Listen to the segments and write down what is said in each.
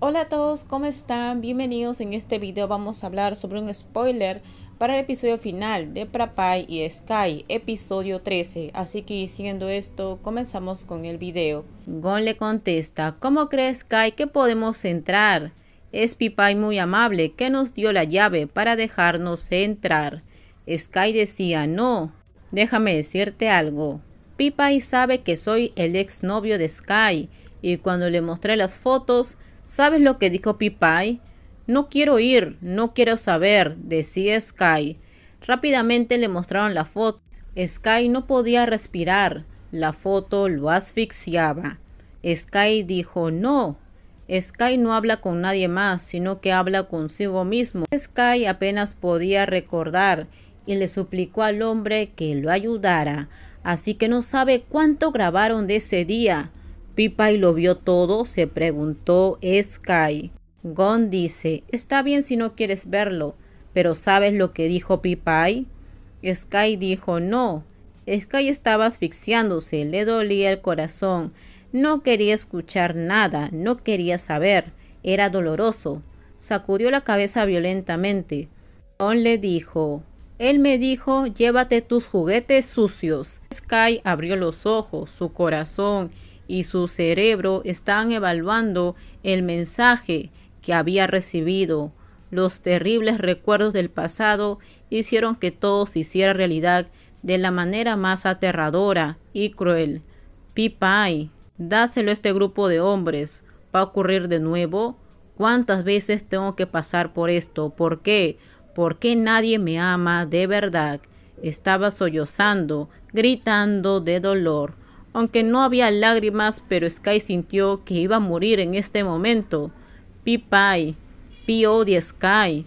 Hola a todos, ¿cómo están? Bienvenidos. En este video vamos a hablar sobre un spoiler para el episodio final de Prapai y Sky, episodio 13. Así que diciendo esto, comenzamos con el video. Gon le contesta, ¿cómo crees Sky que podemos entrar? Es Pipai muy amable que nos dio la llave para dejarnos entrar. Sky decía, no, déjame decirte algo. Pipai sabe que soy el exnovio de Sky y cuando le mostré las fotos, ¿Sabes lo que dijo Pipai. No quiero ir, no quiero saber, decía Sky. Rápidamente le mostraron la foto. Sky no podía respirar. La foto lo asfixiaba. Sky dijo no. Sky no habla con nadie más, sino que habla consigo mismo. Sky apenas podía recordar y le suplicó al hombre que lo ayudara. Así que no sabe cuánto grabaron de ese día. Pipai lo vio todo, se preguntó Sky. Gon dice, está bien si no quieres verlo, pero ¿sabes lo que dijo Pipay? Sky dijo, no. Sky estaba asfixiándose, le dolía el corazón, no quería escuchar nada, no quería saber, era doloroso. Sacudió la cabeza violentamente. Gon le dijo, él me dijo, llévate tus juguetes sucios. Sky abrió los ojos, su corazón, y su cerebro están evaluando el mensaje que había recibido. Los terribles recuerdos del pasado hicieron que todo se hiciera realidad de la manera más aterradora y cruel. Pipay, dáselo a este grupo de hombres. ¿Va a ocurrir de nuevo? ¿Cuántas veces tengo que pasar por esto? ¿Por qué? ¿Por qué nadie me ama de verdad? Estaba sollozando, gritando de dolor. Aunque no había lágrimas, pero Sky sintió que iba a morir en este momento. Pi Pai, Pi odia Sky.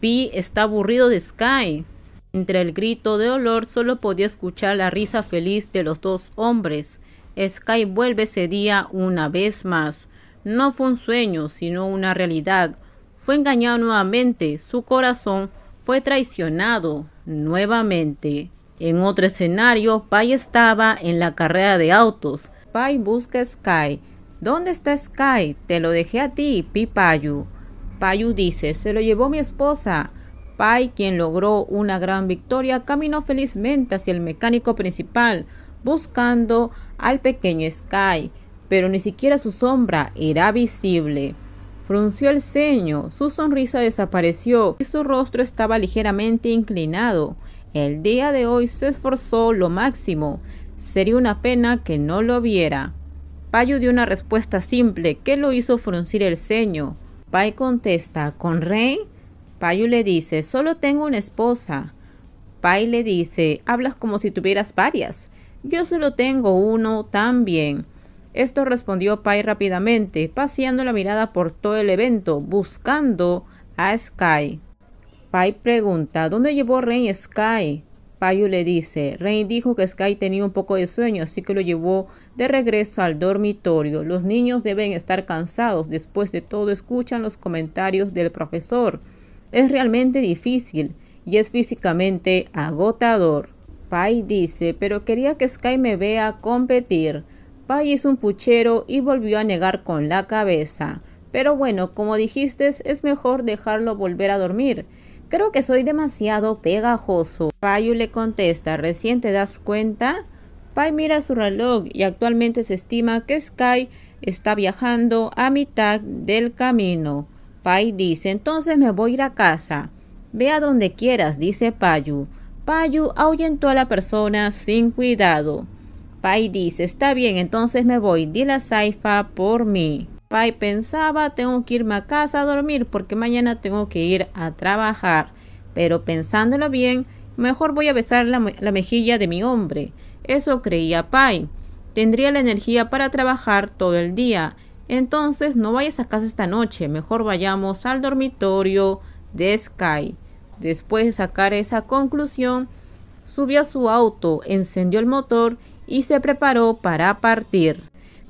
Pi está aburrido de Sky. Entre el grito de dolor solo podía escuchar la risa feliz de los dos hombres. Sky vuelve ese día una vez más. No fue un sueño, sino una realidad. Fue engañado nuevamente, su corazón fue traicionado nuevamente. En otro escenario, Pai estaba en la carrera de autos. Pai busca a Sky. ¿Dónde está Sky? Te lo dejé a ti, Pipayu. Payu dice, se lo llevó mi esposa. Pai, quien logró una gran victoria, caminó felizmente hacia el mecánico principal, buscando al pequeño Sky, pero ni siquiera su sombra era visible. Frunció el ceño, su sonrisa desapareció y su rostro estaba ligeramente inclinado. El día de hoy se esforzó lo máximo. Sería una pena que no lo viera. Payo dio una respuesta simple que lo hizo fruncir el ceño. Pai contesta, ¿con Rey? Payo le dice, solo tengo una esposa. Pai le dice, hablas como si tuvieras varias. Yo solo tengo uno también. Esto respondió Pai rápidamente, paseando la mirada por todo el evento, buscando a Sky. Pai pregunta, ¿dónde llevó Rey Sky? Payu le dice, Rey dijo que Sky tenía un poco de sueño, así que lo llevó de regreso al dormitorio. Los niños deben estar cansados. Después de todo, escuchan los comentarios del profesor. Es realmente difícil y es físicamente agotador. Pai dice, pero quería que Sky me vea competir. Pai hizo un puchero y volvió a negar con la cabeza. Pero bueno, como dijiste, es mejor dejarlo volver a dormir. Creo que soy demasiado pegajoso. Payu le contesta, ¿recién te das cuenta? Pai mira su reloj y actualmente se estima que Sky está viajando a mitad del camino. Pai dice, entonces me voy a ir a casa. Ve a donde quieras, dice Payu. Payu ahuyentó a la persona sin cuidado. Pai dice, está bien, entonces me voy, Di la Saifa por mí. Pai pensaba, tengo que irme a casa a dormir porque mañana tengo que ir a trabajar. Pero pensándolo bien, mejor voy a besar la, mejilla de mi hombre. Eso creía Pai. Tendría la energía para trabajar todo el día. Entonces no vayas a casa esta noche, mejor vayamos al dormitorio de Sky. Después de sacar esa conclusión, subió a su auto, encendió el motor y se preparó para partir.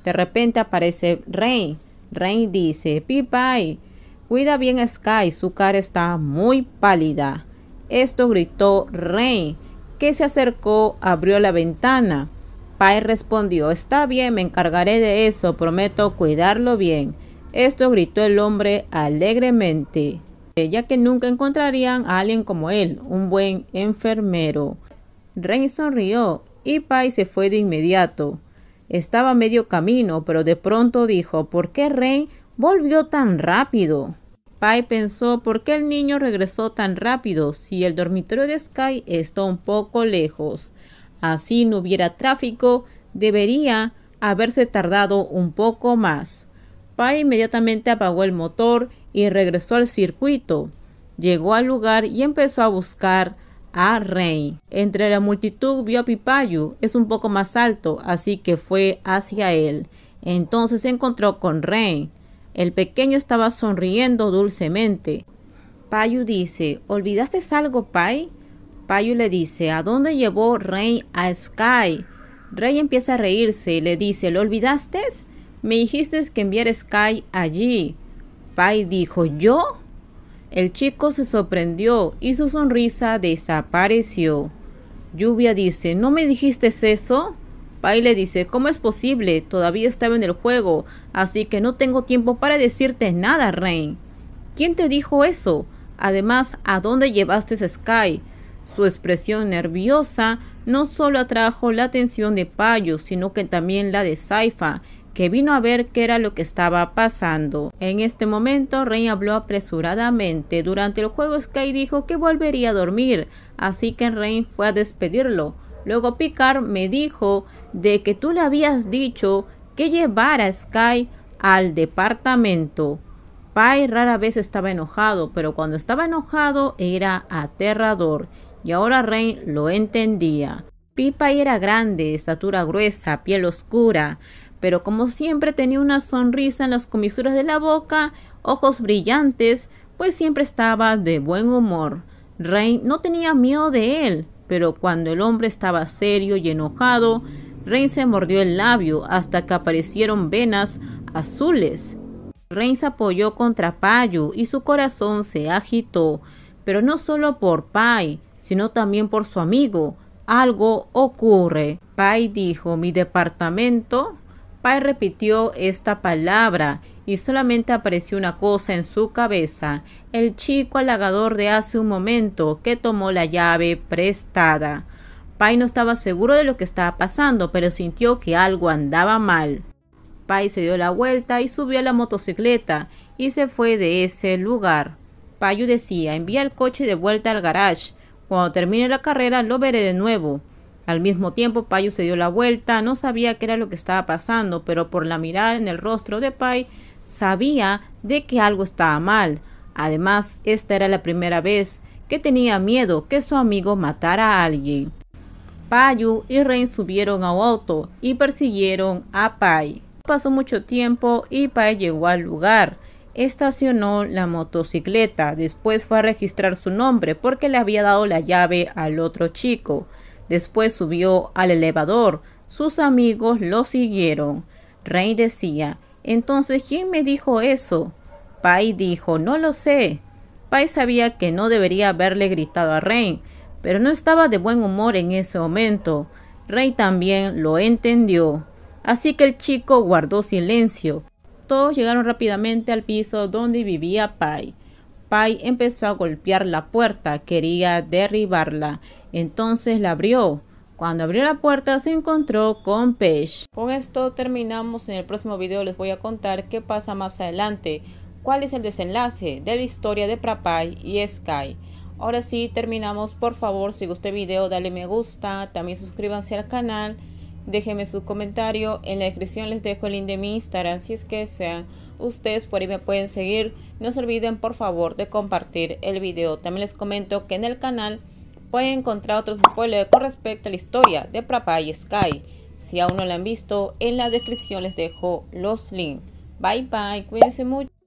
De repente aparece Rey. Rain dice, Pipay, cuida bien a Sky, su cara está muy pálida. Esto gritó Rain, que se acercó, abrió la ventana. Pai respondió, está bien, me encargaré de eso, prometo cuidarlo bien. Esto gritó el hombre alegremente, ya que nunca encontrarían a alguien como él, un buen enfermero. rey sonrió y Pai se fue de inmediato. Estaba a medio camino, pero de pronto dijo ¿Por qué Rey volvió tan rápido? Pai pensó ¿por qué el niño regresó tan rápido si el dormitorio de Sky está un poco lejos? Así no hubiera tráfico, debería haberse tardado un poco más. Pai inmediatamente apagó el motor y regresó al circuito. Llegó al lugar y empezó a buscar a rey. Entre la multitud vio a Pipayu, es un poco más alto, así que fue hacia él. Entonces se encontró con rey. El pequeño estaba sonriendo dulcemente. Payu dice, ¿olvidaste algo, Pai? Payu le dice, ¿a dónde llevó Rey a Sky? Rey empieza a reírse y le dice, ¿lo olvidaste? Me dijiste que enviara Sky allí. Pai dijo, ¿yo? El chico se sorprendió y su sonrisa desapareció. Lluvia dice, ¿no me dijiste eso? le dice, ¿cómo es posible? Todavía estaba en el juego, así que no tengo tiempo para decirte nada, Rain. ¿Quién te dijo eso? Además, ¿a dónde llevaste a Sky? Su expresión nerviosa no solo atrajo la atención de Payo, sino que también la de Saifa, que vino a ver qué era lo que estaba pasando. En este momento, Rey habló apresuradamente. Durante el juego, Sky dijo que volvería a dormir, así que Rey fue a despedirlo. Luego Picard me dijo de que tú le habías dicho que llevara a Sky al departamento. Pai rara vez estaba enojado, pero cuando estaba enojado era aterrador, y ahora Rey lo entendía. Pipa era grande, estatura gruesa, piel oscura, pero como siempre tenía una sonrisa en las comisuras de la boca, ojos brillantes, pues siempre estaba de buen humor. Rey no tenía miedo de él, pero cuando el hombre estaba serio y enojado, Rey se mordió el labio hasta que aparecieron venas azules. Rey se apoyó contra Payu y su corazón se agitó, pero no solo por Pai, sino también por su amigo. Algo ocurre. Pai dijo, mi departamento Pai repitió esta palabra y solamente apareció una cosa en su cabeza, el chico halagador de hace un momento que tomó la llave prestada. Pai no estaba seguro de lo que estaba pasando, pero sintió que algo andaba mal. Pai se dio la vuelta y subió a la motocicleta y se fue de ese lugar. Payu decía, envía el coche de vuelta al garage. Cuando termine la carrera lo veré de nuevo. Al mismo tiempo, Payu se dio la vuelta, no sabía qué era lo que estaba pasando, pero por la mirada en el rostro de Pai, sabía de que algo estaba mal. Además, esta era la primera vez que tenía miedo que su amigo matara a alguien. Payu y Rain subieron a auto y persiguieron a Pai. Pasó mucho tiempo y Pai llegó al lugar. Estacionó la motocicleta, después fue a registrar su nombre porque le había dado la llave al otro chico. Después subió al elevador. Sus amigos lo siguieron. Rey decía, entonces, ¿quién me dijo eso? Pai dijo, no lo sé. Pai sabía que no debería haberle gritado a Rey, pero no estaba de buen humor en ese momento. Rey también lo entendió. Así que el chico guardó silencio. Todos llegaron rápidamente al piso donde vivía Pai. Pai empezó a golpear la puerta, quería derribarla. Entonces la abrió. Cuando abrió la puerta se encontró con Pesh. Con esto terminamos. En el próximo video les voy a contar qué pasa más adelante. ¿Cuál es el desenlace de la historia de Prapai y Sky? Ahora sí, terminamos. Por favor, si gustó el video, dale me gusta. También suscríbanse al canal. Déjenme su comentario. En la descripción les dejo el link de mi Instagram si es que sean ustedes por ahí me pueden seguir. No se olviden por favor de compartir el video. También les comento que en el canal pueden encontrar otros spoilers con respecto a la historia de y Sky. Si aún no la han visto, en la descripción les dejo los links. Bye bye, cuídense mucho.